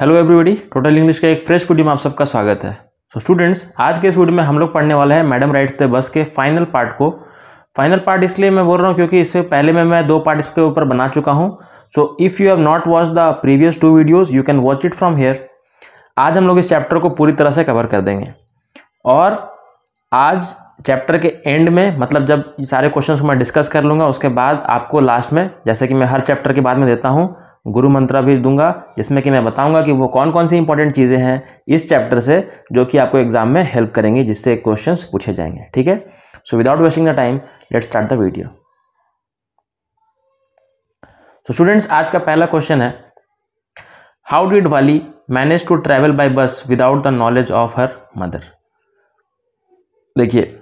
Hello everybody total English का एक fresh video में आप सबका स्वागत है सो so स्टूडेंट्स आज के इस वीडियो में हम लोग पढ़ने वाले हैं मैडम राइट्स द बस के फाइनल पार्ट को फाइनल पार्ट इसलिए मैं बोल रहा हूँ क्योंकि इससे पहले में मैं दो पार्ट इसके ऊपर बना चुका हूँ so if you have not watch the previous two videos you can watch it from here आज हम लोग इस चैप्टर को पूरी तरह से कवर कर देंगे और आज चैप्टर के एंड में मतलब जब सारे क्वेश्चन को मैं डिस्कस कर लूँगा उसके बाद आपको लास्ट में जैसे कि मैं हर चैप्टर के बाद में देता हूँ गुरु मंत्रा भी दूंगा जिसमें कि मैं बताऊंगा कि वो कौन कौन सी इंपॉर्टेंट चीज़ें हैं इस चैप्टर से जो कि आपको एग्जाम में हेल्प करेंगी जिससे क्वेश्चंस पूछे जाएंगे ठीक है so without wasting the time let start the video so students आज का पहला क्वेश्चन है how did Valli manage to travel by bus without the knowledge of her mother देखिए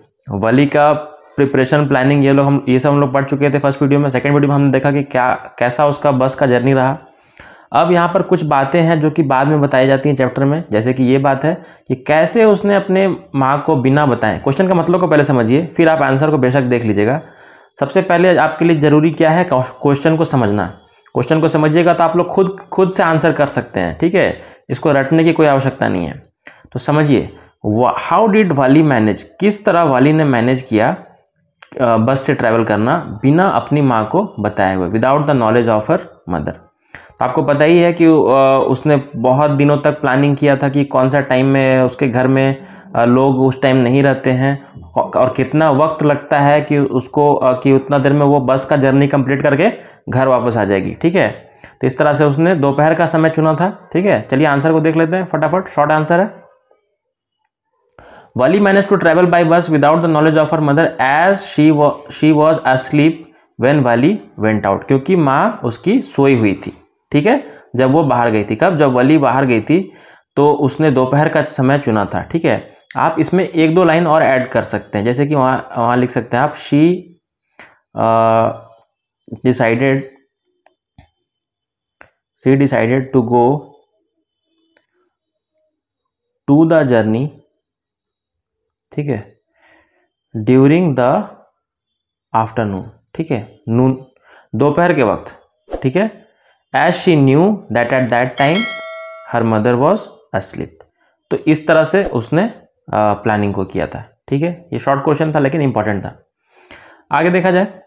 वली का प्रिपरेशन प्लानिंग ये लोग हम ये सब हम लोग पढ़ चुके थे फर्स्ट वीडियो में सेकेंड वीडियो में हमने देखा कि क्या कैसा उसका बस का जर्नी रहा अब यहाँ पर कुछ बातें हैं जो कि बाद में बताई जाती हैं चैप्टर में जैसे कि ये बात है कि कैसे उसने अपने माँ को बिना बताएं क्वेश्चन का मतलब को पहले समझिए फिर आप आंसर को बेशक देख लीजिएगा सबसे पहले आपके लिए ज़रूरी क्या है क्वेश्चन को समझना क्वेश्चन को समझिएगा तो आप लोग खुद खुद से आंसर कर सकते हैं ठीक है इसको रटने की कोई आवश्यकता नहीं है तो समझिए हाउ डिड वाली मैनेज किस तरह वाली ने मैनेज किया बस से ट्रैवल करना बिना अपनी माँ को बताए हुए without the knowledge of her mother तो आपको पता ही है कि उसने बहुत दिनों तक प्लानिंग किया था कि कौन सा टाइम में उसके घर में लोग उस टाइम नहीं रहते हैं और कितना वक्त लगता है कि उसको कि उतना देर में वो बस का जर्नी कंप्लीट करके घर वापस आ जाएगी ठीक है तो इस तरह से उसने दोपहर का समय चुना था ठीक है चलिए आंसर को देख लेते हैं फटाफट शॉर्ट आंसर है Valli manage to travel by bus without the knowledge of her mother as she she was asleep when Valli went out क्योंकि माँ उसकी सोई हुई थी ठीक है जब वो बाहर गई थी कब जब वली बाहर गई थी तो उसने दोपहर का समय चुना था ठीक है आप इसमें एक दो लाइन और ऐड कर सकते हैं जैसे कि वहाँ वहाँ लिख सकते हैं आप she decided she decided to go to the journey ठीक है ड्यूरिंग द आफ्टरनून ठीक है नून दोपहर के वक्त ठीक है as she knew that at that time her mother was asleep तो इस तरह से उसने प्लानिंग को किया था ठीक है ये शॉर्ट क्वेश्चन था लेकिन इंपॉर्टेंट था आगे देखा जाए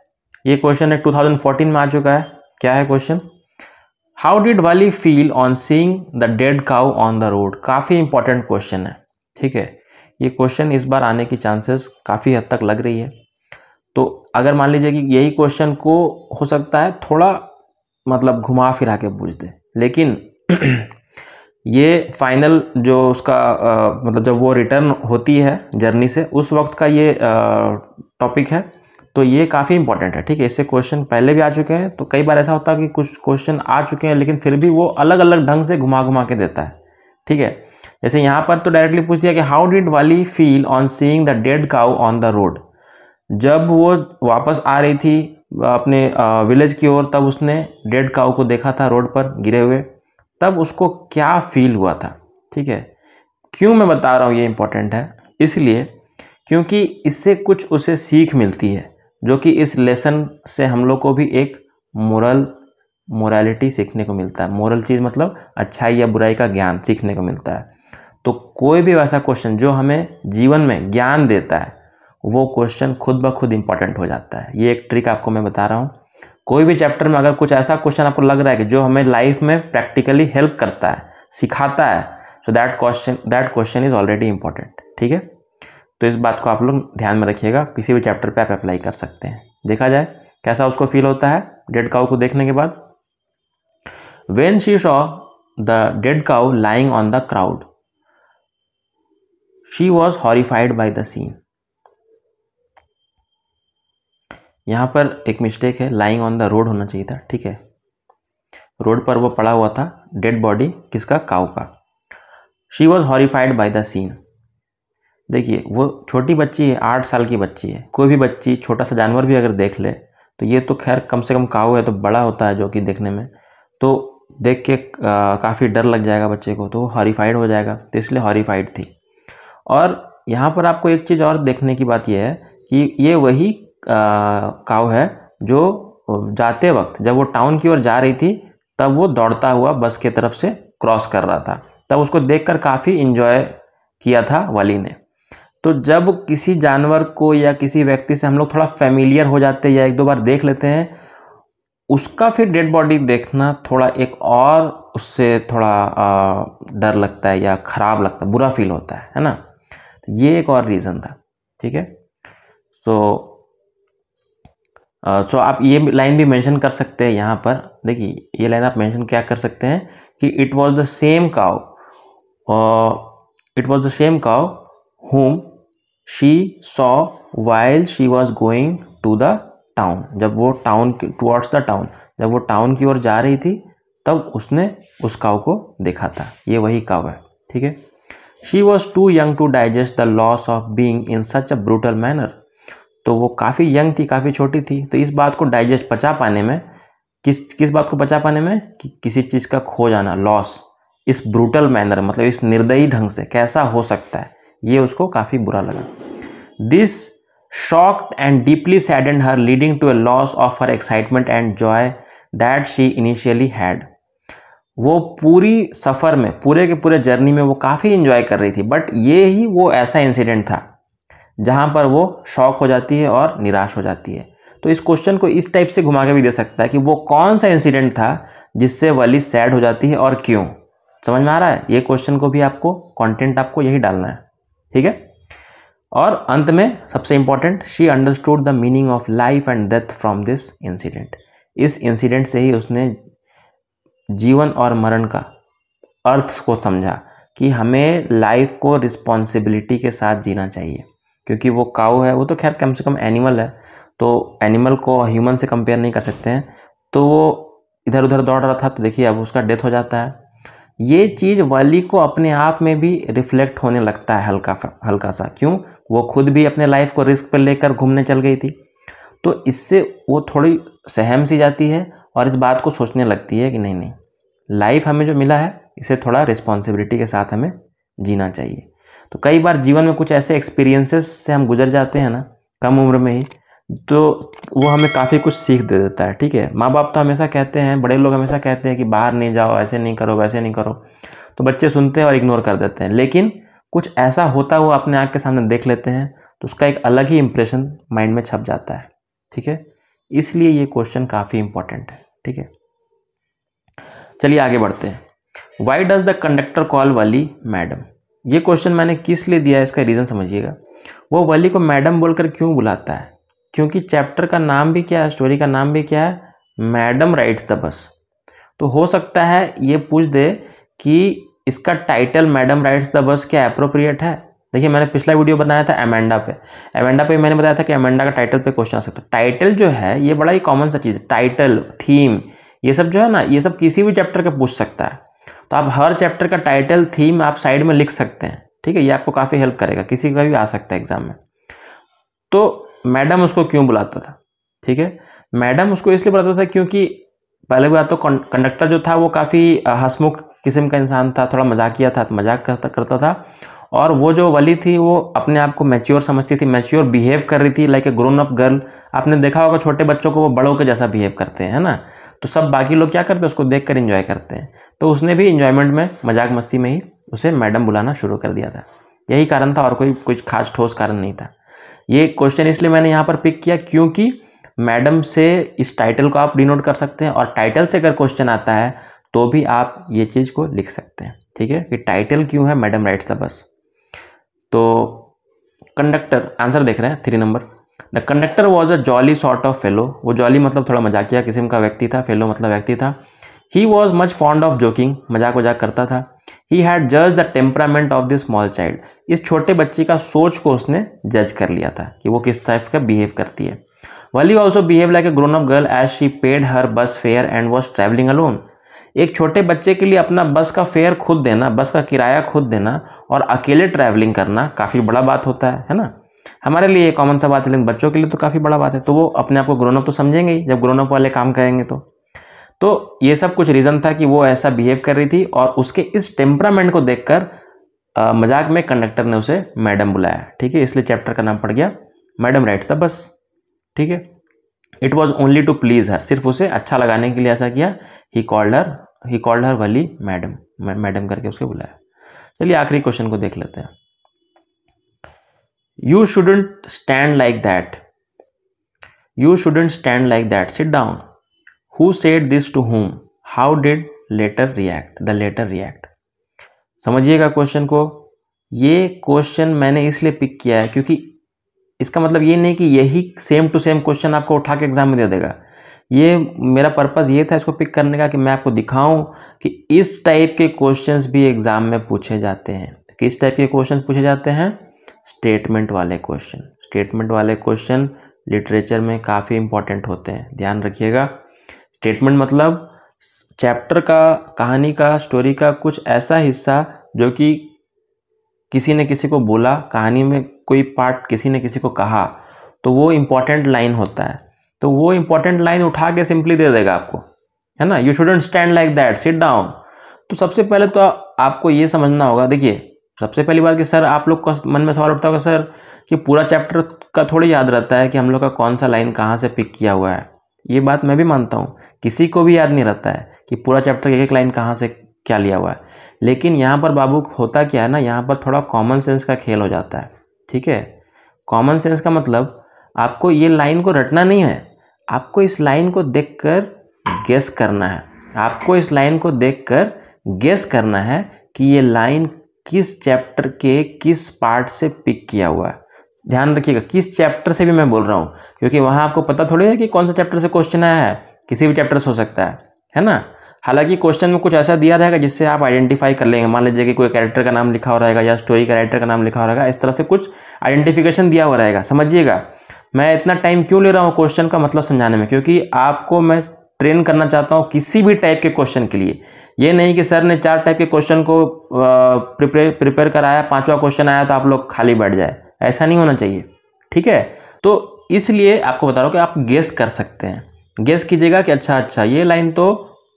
ये क्वेश्चन है 2014 में आ चुका है क्या है question how did Valli feel on seeing the dead cow on the road काफ़ी इंपॉर्टेंट क्वेश्चन है ठीक है ये क्वेश्चन इस बार आने की चांसेस काफ़ी हद तक लग रही है तो अगर मान लीजिए कि यही क्वेश्चन को हो सकता है थोड़ा मतलब घुमा फिरा के पूछ दे लेकिन ये फाइनल जो उसका आ, मतलब जब वो रिटर्न होती है जर्नी से उस वक्त का ये टॉपिक है तो ये काफ़ी इंपॉर्टेंट है ठीक है इससे क्वेश्चन पहले भी आ चुके हैं तो कई बार ऐसा होता है कि कुछ क्वेश्चन आ चुके हैं लेकिन फिर भी वो अलग अलग ढंग से घुमा घुमा के देता है ठीक है जैसे यहाँ पर तो डायरेक्टली पूछ दिया कि how did Valli feel on seeing the dead cow on the road जब वो वापस आ रही थी अपने विलेज की ओर तब उसने डेड काउ को देखा था रोड पर गिरे हुए तब उसको क्या फील हुआ था ठीक है क्यों मैं बता रहा हूँ ये इम्पोर्टेंट है इसलिए क्योंकि इससे कुछ उसे सीख मिलती है जो कि इस लेसन से हम लोग को भी एक मोरल मोरालिटी सीखने को मिलता है मोरल चीज़ मतलब अच्छाई या बुराई का ज्ञान सीखने को मिलता है तो कोई भी वैसा क्वेश्चन जो हमें जीवन में ज्ञान देता है वो क्वेश्चन खुद ब खुद इंपॉर्टेंट हो जाता है ये एक ट्रिक आपको मैं बता रहा हूँ कोई भी चैप्टर में अगर कुछ ऐसा क्वेश्चन आपको लग रहा है कि जो हमें लाइफ में प्रैक्टिकली हेल्प करता है सिखाता है so that question that question is already important ठीक है तो इस बात को आप लोग ध्यान में रखिएगा किसी भी चैप्टर पे आप अप्लाई कर सकते हैं देखा जाए कैसा उसको फील होता है डेड काउ को देखने के बाद when she saw the dead cow lying on the ground she was horrified by the scene यहाँ पर एक मिस्टेक है लाइंग ऑन द रोड होना चाहिए था ठीक है रोड पर वो पड़ा हुआ था डेड बॉडी किसका काउ का she was horrified by the scene देखिए वो छोटी बच्ची है आठ साल की बच्ची है कोई भी बच्ची छोटा सा जानवर भी अगर देख ले तो ये तो खैर कम से कम काऊ है तो बड़ा होता है जो कि देखने में तो देख के काफ़ी डर लग जाएगा बच्चे को तो वो हॉरीफाइड हो जाएगा तो इसलिए हॉरीफाइड थी और यहाँ पर आपको एक चीज़ और देखने की बात यह है कि ये वही काव है जो जाते वक्त जब वो टाउन की ओर जा रही थी तब वो दौड़ता हुआ बस के तरफ से क्रॉस कर रहा था तब उसको देखकर काफ़ी इन्जॉय किया था वाली ने तो जब किसी जानवर को या किसी व्यक्ति से हम लोग थोड़ा फेमिलियर हो जाते हैं या एक दो बार देख लेते हैं उसका फिर डेड बॉडी देखना थोड़ा एक और उससे थोड़ा डर लगता है या ख़राब लगता है बुरा फील होता है है ना ये एक और रीज़न था ठीक है सो सो uh, आप ये लाइन भी मेंशन कर सकते हैं यहाँ पर देखिए ये लाइन आप मेंशन क्या कर सकते हैं कि it was the same cow it was the same cow whom she saw while she was going to the town जब वो टाउन टुवर्ड्स द टाउन जब वो टाउन की ओर जा रही थी तब उसने उस काव को देखा था ये वही काव है ठीक है she was too young to digest the loss of being in such a brutal manner तो वो काफ़ी यंग थी काफ़ी छोटी थी तो इस बात को डाइजेस्ट पचा पाने में किस किस बात को पचा पाने में कि किसी चीज़ का खो जाना लॉस इस ब्रूटल मैनर मतलब इस निर्दयी ढंग से कैसा हो सकता है ये उसको काफ़ी बुरा लगा this shocked and deeply saddened her leading to a loss of her excitement and joy that she initially had वो पूरी सफ़र में पूरे के पूरे जर्नी में वो काफ़ी इन्जॉय कर रही थी बट ये ही वो ऐसा इंसिडेंट था जहाँ पर वो शॉक हो जाती है और निराश हो जाती है तो इस क्वेश्चन को इस टाइप से घुमा के भी दे सकता है कि वो कौन सा इंसिडेंट था जिससे वली सैड हो जाती है और क्यों समझ में आ रहा है ये क्वेश्चन को भी आपको कंटेंट आपको यही डालना है ठीक है और अंत में सबसे important she understood the meaning of life and death from this incident इस इंसिडेंट से ही उसने जीवन और मरण का अर्थ को समझा कि हमें लाइफ को रिस्पॉन्सिबिलिटी के साथ जीना चाहिए क्योंकि वो काऊ है वो तो खैर कम से कम एनिमल है तो एनिमल को ह्यूमन से कंपेयर नहीं कर सकते हैं तो वो इधर उधर दौड़ रहा था तो देखिए अब उसका डेथ हो जाता है ये चीज़ वाली को अपने आप में भी रिफ्लेक्ट होने लगता है हल्का हल्का सा क्यों वो खुद भी अपने लाइफ को रिस्क पर लेकर घूमने चल गई थी तो इससे वो थोड़ी सहम सी जाती है और इस बात को सोचने लगती है कि नहीं नहीं लाइफ हमें जो मिला है इसे थोड़ा रिस्पॉन्सिबिलिटी के साथ हमें जीना चाहिए तो कई बार जीवन में कुछ ऐसे एक्सपीरियंसेस से हम गुजर जाते हैं ना कम उम्र में ही तो वो हमें काफ़ी कुछ सीख दे देता है ठीक है माँ बाप तो हमेशा कहते हैं बड़े लोग हमेशा कहते हैं कि बाहर नहीं जाओ ऐसे नहीं करो वैसे नहीं करो तो बच्चे सुनते हैं और इग्नोर कर देते हैं लेकिन कुछ ऐसा होता हुआ अपने आँख के सामने देख लेते हैं तो उसका एक अलग ही इम्प्रेशन माइंड में छप जाता है ठीक है इसलिए ये क्वेश्चन काफ़ी इंपॉर्टेंट है ठीक है चलिए आगे बढ़ते हैं why does the conductor call Valli madam ये क्वेश्चन मैंने किस लिए दिया है इसका रीज़न समझिएगा वो वली को मैडम बोलकर क्यों बुलाता है क्योंकि चैप्टर का नाम भी क्या है स्टोरी का नाम भी क्या है मैडम राइट्स द बस तो हो सकता है ये पूछ दे कि इसका टाइटल मैडम राइट्स द बस क्या अप्रोप्रिएट है देखिए मैंने पिछला वीडियो बनाया था एमेंडा पे एमेंडा पे मैंने बताया था कि एमेंडा का टाइटल पे क्वेश्चन आ सकता है टाइटल जो है ये बड़ा ही कॉमन सा चीज़ है टाइटल थीम ये सब जो है ना ये सब किसी भी चैप्टर का पूछ सकता है तो आप हर चैप्टर का टाइटल थीम आप साइड में लिख सकते हैं ठीक है ये आपको काफ़ी हेल्प करेगा किसी का भी आ सकता है एग्ज़ाम में तो मैडम उसको क्यों बुलाता था ठीक है मैडम उसको इसलिए बुलाता था क्योंकि पहले बात तो कंडक्टर जो था वो काफ़ी हसमुख किस्म का इंसान था थोड़ा मजाकिया था तो मजाक करता करता था और वो जो वली थी वो अपने आप को मैच्योर समझती थी मैच्योर बिहेव कर रही थी like a grown up girl आपने देखा होगा छोटे बच्चों को वो बड़ों के जैसा बिहेव करते हैं ना तो सब बाकी लोग क्या करते हैं उसको देख कर इन्जॉय करते हैं तो उसने भी इन्जॉयमेंट में मजाक मस्ती में ही उसे मैडम बुलाना शुरू कर दिया था यही कारण था और कोई कुछ खास ठोस कारण नहीं था ये क्वेश्चन इसलिए मैंने यहाँ पर पिक किया क्योंकि मैडम से इस टाइटल को आप डिनोट कर सकते हैं और टाइटल से अगर क्वेश्चन आता है तो भी आप ये चीज़ को लिख सकते हैं ठीक है कि टाइटल क्यों है मैडम राइट्स द बस तो कंडक्टर आंसर देख रहे हैं three number the conductor was a jolly sort of fellow वो जॉली मतलब थोड़ा मजाकिया किस्म का व्यक्ति था फेलो मतलब व्यक्ति था he was much fond of joking मजाक वजाक करता था ही हैड जज the temperament of the small child इस छोटे बच्चे का सोच को उसने जज कर लिया था कि वो किस टाइप का बिहेव करती है Valli also behave like a grown up girl as she paid her bus fare and was travelling alone एक छोटे बच्चे के लिए अपना बस का फेयर खुद देना बस का किराया खुद देना और अकेले ट्रैवलिंग करना काफ़ी बड़ा बात होता है है ना हमारे लिए ये कॉमन सा बात है लेकिन बच्चों के लिए तो काफ़ी बड़ा बात है तो वो अपने आप को ग्रोनअप तो समझेंगे ही जब ग्रोनअप वाले काम करेंगे तो तो ये सब कुछ रीज़न था कि वो ऐसा बिहेव कर रही थी और उसके इस टेम्परामेंट को देखकर मजाक में कंडक्टर ने उसे मैडम बुलाया ठीक है इसलिए चैप्टर का नाम पड़ गया मैडम राइट्स द बस ठीक है it was only to please her सिर्फ उसे अच्छा लगाने के लिए ऐसा किया he called her he called her Valli madam madam करके उसके बुलाया चलिए आखिरी क्वेश्चन को देख लेते हैं you shouldn't stand like that you shouldn't stand like that sit down who said this to whom how did latter react the latter react समझिएगा क्वेश्चन को ये क्वेश्चन मैंने इसलिए पिक किया है क्योंकि इसका मतलब ये नहीं कि यही सेम टू सेम क्वेश्चन आपको उठा के एग्ज़ाम में दे देगा ये मेरा पर्पज़ ये था इसको पिक करने का कि मैं आपको दिखाऊं कि इस टाइप के क्वेश्चंस भी एग्ज़ाम में पूछे जाते हैं किस टाइप के क्वेश्चन पूछे जाते हैं स्टेटमेंट वाले क्वेश्चन स्टेटमेंट वाले क्वेश्चन लिटरेचर में काफ़ी इंपॉर्टेंट होते हैं ध्यान रखिएगा स्टेटमेंट मतलब चैप्टर का कहानी का स्टोरी का कुछ ऐसा हिस्सा जो कि किसी ने किसी को बोला कहानी में कोई पार्ट किसी ने किसी को कहा तो वो इम्पॉर्टेंट लाइन होता है तो वो इम्पॉर्टेंट लाइन उठा के सिंपली दे देगा आपको है ना you shouldn't stand like that sit down तो सबसे पहले तो आपको ये समझना होगा देखिए सबसे पहली बात कि सर आप लोग का मन में सवाल उठता होगा सर कि पूरा चैप्टर का थोड़ी याद रहता है कि हम लोग का कौन सा लाइन कहाँ से पिक किया हुआ है ये बात मैं भी मानता हूँ किसी को भी याद नहीं रहता है कि पूरा चैप्टर एक एक लाइन कहाँ से क्या लिया हुआ है लेकिन यहाँ पर बाबू होता क्या है ना यहाँ पर थोड़ा कॉमन सेंस का खेल हो जाता है ठीक है कॉमन सेंस का मतलब आपको ये लाइन को रटना नहीं है आपको इस लाइन को देख कर गेस करना है आपको इस लाइन को देख कर गेस करना है कि ये लाइन किस चैप्टर के किस पार्ट से पिक किया हुआ है ध्यान रखिएगा किस चैप्टर से भी मैं बोल रहा हूँ क्योंकि वहाँ आपको पता थोड़ी है कि कौन सा चैप्टर से क्वेश्चन आया है किसी भी चैप्टर से हो सकता है है ना हालांकि क्वेश्चन में कुछ ऐसा दिया रहेगा जिससे आप आइडेंटिफाई कर लेंगे मान लीजिए कि कोई कैरेक्टर का नाम लिखा हो रहेगा या स्टोरी कैरेक्टर का नाम लिखा हो रहेगा इस तरह से कुछ आइडेंटिफिकेशन दिया हुआ रहेगा समझिएगा मैं इतना टाइम क्यों ले रहा हूँ क्वेश्चन का मतलब समझाने में क्योंकि आपको मैं ट्रेन करना चाहता हूँ किसी भी टाइप के क्वेश्चन के लिए ये नहीं कि सर ने चार टाइप के क्वेश्चन को प्रिपेयर प्रिपेयर कराया पाँचवा क्वेश्चन आया तो आप लोग खाली बैठ जाए ऐसा नहीं होना चाहिए ठीक है तो इसलिए आपको बता रहा हूँ कि आप गेस कर सकते हैं गेस कीजिएगा कि अच्छा अच्छा ये लाइन तो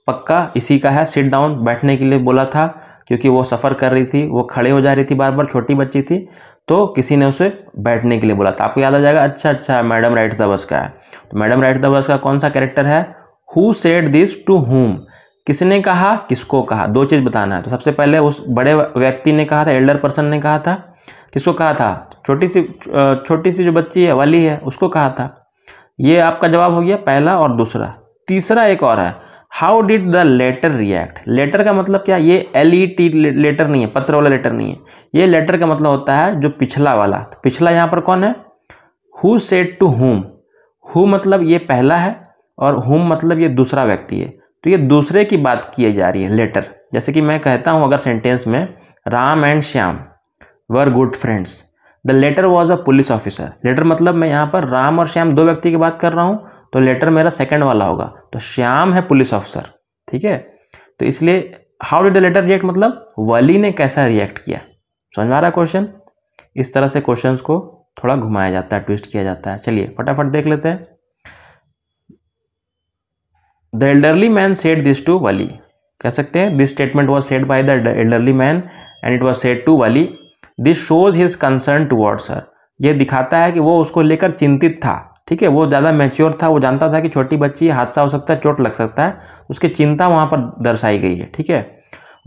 पक्का इसी का है सिट डाउन बैठने के लिए बोला था क्योंकि वो सफ़र कर रही थी वो खड़े हो जा रही थी बार बार छोटी बच्ची थी तो किसी ने उसे बैठने के लिए बोला था आपको याद आ जाएगा अच्छा अच्छा मैडम राइट द बस का है तो मैडम राइट द बस का कौन सा कैरेक्टर है who said this to whom किसने कहा किसको कहा दो चीज़ बताना है तो सबसे पहले उस बड़े व्यक्ति ने कहा था एल्डर पर्सन ने कहा था किसको कहा था छोटी सी छोटी सी जो बच्ची है वाली है उसको कहा था ये आपका जवाब हो गया पहला और दूसरा तीसरा एक और है how did the latter react latter का मतलब क्या ये एल ई टी लेटर नहीं है पत्र वाला लेटर नहीं है ये लेटर का मतलब होता है जो पिछला वाला तो पिछला यहाँ पर कौन है who said to whom who मतलब ये पहला है और हुम मतलब ये दूसरा व्यक्ति है तो ये दूसरे की बात की जा रही है लेटर जैसे कि मैं कहता हूँ अगर सेंटेंस में Ram and Shyam were good friends the latter was a police officer latter मतलब मैं यहाँ पर राम और श्याम दो व्यक्ति की बात कर रहा हूँ तो लेटर मेरा सेकेंड वाला होगा तो श्याम है पुलिस ऑफिसर ठीक है तो इसलिए how did the latter react मतलब वली ने कैसा रिएक्ट किया समझ में आ रहा क्वेश्चन इस तरह से क्वेश्चंस को थोड़ा घुमाया जाता है ट्विस्ट किया जाता है चलिए फटाफट देख लेते हैं the elderly man said this to Valli कह सकते हैं this statement was said by the elderly man and it was said to Valli this shows his concern towards her ये दिखाता है कि वो उसको लेकर चिंतित था ठीक है वो ज़्यादा मैच्योर था वो जानता था कि छोटी बच्ची हादसा हो सकता है चोट लग सकता है उसकी चिंता वहाँ पर दर्शाई गई है ठीक है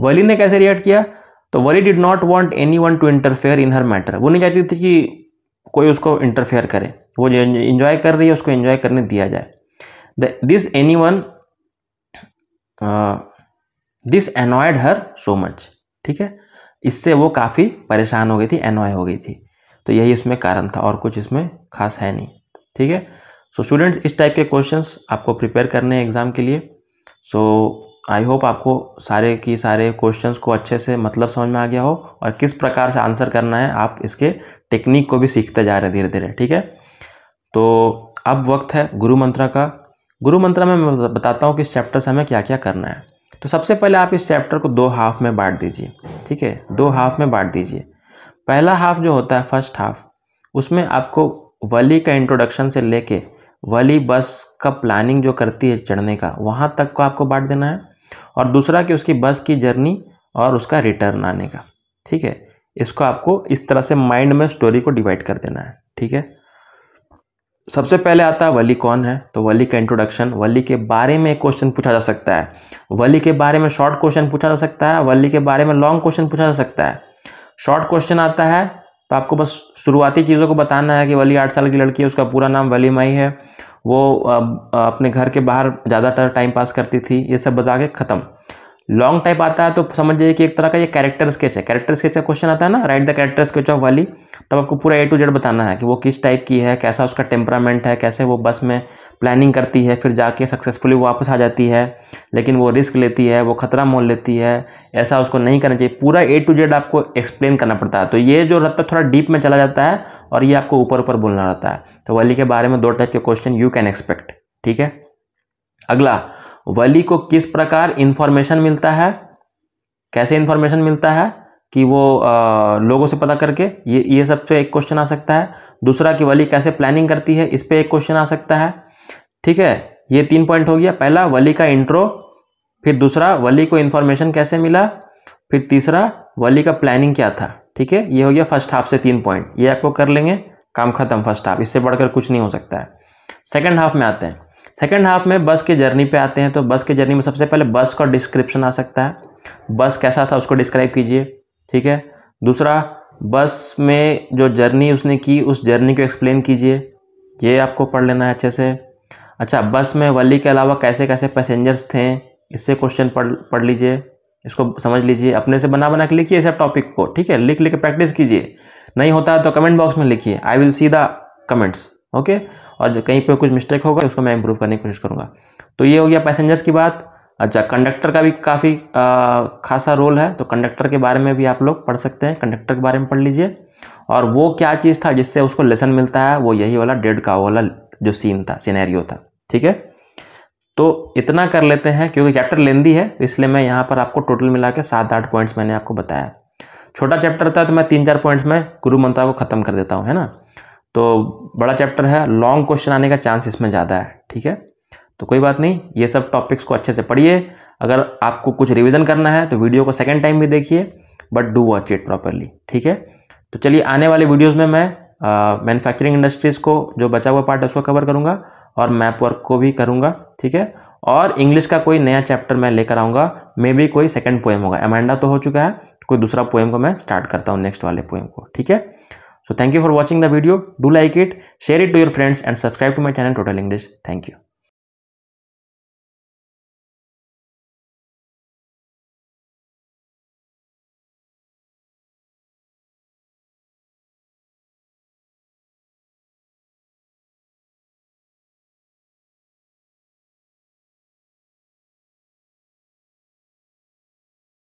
वली ने कैसे रिएक्ट किया तो वली did not want anyone to interfere in her matter वो नहीं चाहती थी कि कोई उसको इंटरफेयर करे वो जो इन्जॉय कर रही है उसको इन्जॉय करने दिया जाए this anyone this annoyed her so much ठीक है इससे वो काफ़ी परेशान हो गई थी एनॉय हो गई थी तो यही इसमें कारण था और कुछ इसमें खास है नहीं ठीक है सो स्टूडेंट्स इस टाइप के क्वेश्चंस आपको प्रिपेयर करने हैं एग्ज़ाम के लिए सो आई होप आपको सारे की सारे क्वेश्चंस को अच्छे से मतलब समझ में आ गया हो और किस प्रकार से आंसर करना है आप इसके टेक्निक को भी सीखते जा रहे हैं धीरे धीरे ठीक है तो अब वक्त है गुरु मंत्रा का गुरु मंत्रा में मैं बताता हूँ कि इस चैप्टर से हमें क्या क्या करना है तो सबसे पहले आप इस चैप्टर को दो हाफ में बांट दीजिए ठीक है दो हाफ में बांट दीजिए पहला हाफ जो होता है फर्स्ट हाफ उसमें आपको वली का इंट्रोडक्शन से लेके वली बस का प्लानिंग जो करती है चढ़ने का वहाँ तक को आपको बांट देना है और दूसरा कि उसकी बस की जर्नी और उसका रिटर्न आने का ठीक है इसको आपको इस तरह से माइंड में स्टोरी को डिवाइड कर देना है ठीक है सबसे पहले आता है वली कौन है तो वली का इंट्रोडक्शन वली के बारे में क्वेश्चन पूछा जा सकता है वली के बारे में शॉर्ट क्वेश्चन पूछा जा सकता है वली के बारे में लॉन्ग क्वेश्चन पूछा जा सकता है शॉर्ट क्वेश्चन आता है तो आपको बस शुरुआती चीज़ों को बताना है कि वली आठ साल की लड़की है उसका पूरा नाम वली माई है वो अपने घर के बाहर ज़्यादातर टाइम पास करती थी ये सब बता के ख़त्म लॉन्ग टाइप आता है तो समझ समझिए कि एक तरह का ये कैरेक्टर स्केच है कैरेक्टर स्केच का क्वेश्चन आता है ना write the character sketch of वाली तब आपको पूरा ए टू जेड बताना है कि वो किस टाइप की है कैसा उसका टेम्परामेंट है कैसे वो बस में प्लानिंग करती है फिर जाके सक्सेसफुली वापस आ जाती है लेकिन वो रिस्क लेती है वो खतरा मोल लेती है ऐसा उसको नहीं करना चाहिए पूरा ए टू जेड आपको एक्सप्लेन करना पड़ता है तो ये जो रहता है थोड़ा डीप में चला जाता है और ये आपको ऊपर ऊपर बोलना रहता है तो वाली के बारे में दो टाइप के क्वेश्चन यू कैन एक्सपेक्ट ठीक है अगला वली को किस प्रकार इन्फॉर्मेशन मिलता है कैसे इन्फॉर्मेशन मिलता है कि वो आ, लोगों से पता करके ये ये सब पे एक क्वेश्चन आ सकता है दूसरा कि वली कैसे प्लानिंग करती है इस पर एक क्वेश्चन आ सकता है ठीक है ये तीन पॉइंट हो गया पहला वली का इंट्रो फिर दूसरा वली को इन्फॉर्मेशन कैसे मिला फिर तीसरा वली का प्लानिंग क्या था ठीक है ये हो गया फर्स्ट हाफ से तीन पॉइंट ये आपको कर लेंगे काम खत्म फर्स्ट हाफ इससे बढ़कर कुछ नहीं हो सकता है सेकेंड हाफ में आते हैं सेकेंड हाफ में बस के जर्नी पे आते हैं तो बस के जर्नी में सबसे पहले बस का डिस्क्रिप्शन आ सकता है बस कैसा था उसको डिस्क्राइब कीजिए ठीक है दूसरा बस में जो जर्नी उसने की उस जर्नी को एक्सप्लेन कीजिए ये आपको पढ़ लेना है अच्छे से अच्छा बस में वली के अलावा कैसे कैसे पैसेंजर्स थे इससे क्वेश्चन पढ़ पढ़ लीजिए इसको समझ लीजिए अपने से बना बना के लिखिए सब टॉपिक को ठीक है लिख लिख के प्रैक्टिस कीजिए नहीं होता है तो कमेंट बॉक्स में लिखिए I will see the comments okay और जो कहीं पर कुछ मिस्टेक होगा उसको मैं इम्प्रूव करने की कोशिश करूँगा तो ये हो गया पैसेंजर्स की बात अच्छा कंडक्टर का भी काफ़ी खासा रोल है तो कंडक्टर के बारे में भी आप लोग पढ़ सकते हैं कंडक्टर के बारे में पढ़ लीजिए और वो क्या चीज़ था जिससे उसको लेसन मिलता है वो यही वाला डेड का वाला जो सीन था सिनेरियो था ठीक है तो इतना कर लेते हैं क्योंकि चैप्टर लेंदी है इसलिए मैं यहाँ पर आपको टोटल मिला के सात आठ पॉइंट्स मैंने आपको बताया छोटा चैप्टर था तो मैं तीन चार पॉइंट्स में गुरु मंत्रा को ख़त्म कर देता हूँ है ना तो बड़ा चैप्टर है लॉन्ग क्वेश्चन आने का चांस इसमें ज़्यादा है ठीक है तो कोई बात नहीं ये सब टॉपिक्स को अच्छे से पढ़िए अगर आपको कुछ रिविज़न करना है तो वीडियो को सेकेंड टाइम भी देखिए but do watch it properly ठीक है तो चलिए आने वाले वीडियोज़ में मैं मैन्युफैक्चरिंग uh, इंडस्ट्रीज़ को जो बचा हुआ पार्ट है उसको कवर करूँगा और मैप वर्क को भी करूँगा ठीक है और इंग्लिश का कोई नया चैप्टर मैं लेकर आऊँगा मे बी कोई सेकंड पोएम होगा एमेंडा तो हो चुका है कोई दूसरा पोएम को मैं स्टार्ट करता हूँ नेक्स्ट वाले पोएम को ठीक है So thank you for watching the video. Do like it, share it to your friends and subscribe to my channel Total English. Thank you.